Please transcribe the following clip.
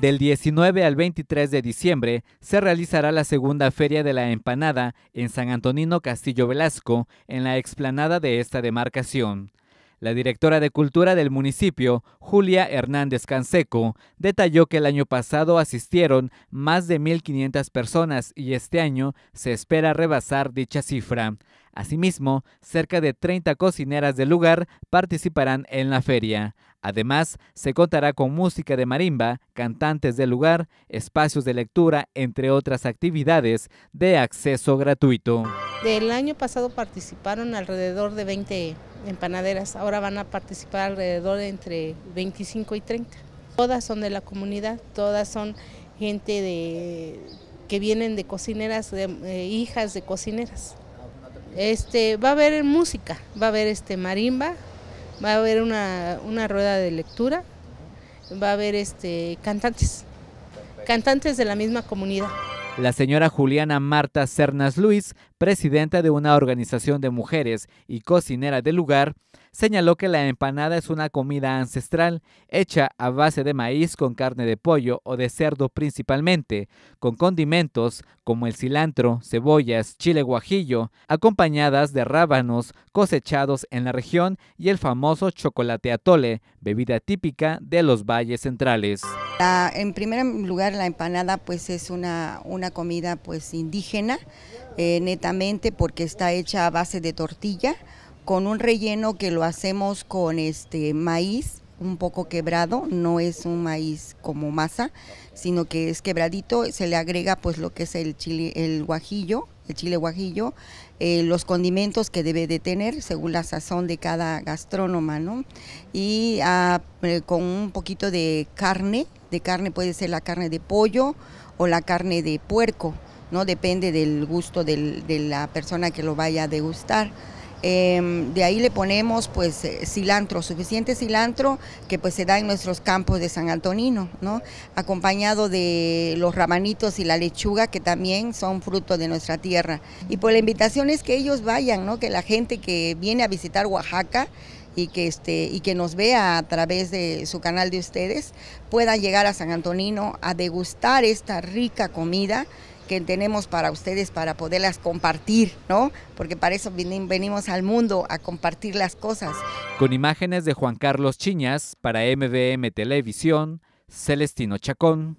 Del 19 al 23 de diciembre se realizará la segunda feria de la empanada en San Antonino Castillo Velasco, en la explanada de esta demarcación. La directora de Cultura del municipio, Julia Hernández Canseco, detalló que el año pasado asistieron más de 1.500 personas y este año se espera rebasar dicha cifra. Asimismo, cerca de 30 cocineras del lugar participarán en la feria. Además, se contará con música de marimba, cantantes del lugar, espacios de lectura, entre otras actividades de acceso gratuito. Del año pasado participaron alrededor de 20 empanaderas, ahora van a participar alrededor de entre 25 y 30. Todas son de la comunidad, todas son gente de, que vienen de cocineras, eh, hijas de cocineras. Este, va a haber música, va a haber este marimba, va a haber una, rueda de lectura, va a haber este, cantantes, cantantes de la misma comunidad. La señora Juliana Marta Cernas Luis, presidenta de una organización de mujeres y cocinera del lugar, señaló que la empanada es una comida ancestral, hecha a base de maíz con carne de pollo o de cerdo principalmente, con condimentos como el cilantro, cebollas, chile guajillo, acompañadas de rábanos cosechados en la región y el famoso chocolate atole, bebida típica de los valles centrales. en primer lugar, la empanada pues es una, comida pues indígena, eh, netamente porque está hecha a base de tortilla, con un relleno que lo hacemos con este maíz un poco quebrado, no es un maíz como masa, sino que es quebradito, se le agrega pues lo que es el chile, el guajillo, el chile guajillo, eh, los condimentos que debe de tener según la sazón de cada gastrónoma, ¿no? Y ah, eh, con un poquito de carne, de carne puede ser la carne de pollo o la carne de puerco, ¿no? Depende del gusto de la persona que lo vaya a degustar. Em, de ahí le ponemos pues eh, cilantro, suficiente cilantro que pues se da en nuestros campos de San Antonino, ¿no? Acompañado de los rabanitos y la lechuga que también son fruto de nuestra tierra. Y pues la invitación es que ellos vayan, ¿no? Que la gente que viene a visitar Oaxaca y que, este, y que nos vea a través de su canal de ustedes pueda llegar a San Antonino a degustar esta rica comida que tenemos para ustedes para poderlas compartir, ¿no? Porque para eso venimos al mundo a compartir las cosas. Con imágenes de Juan Carlos Chiñas para MBM Televisión, Celestino Chacón.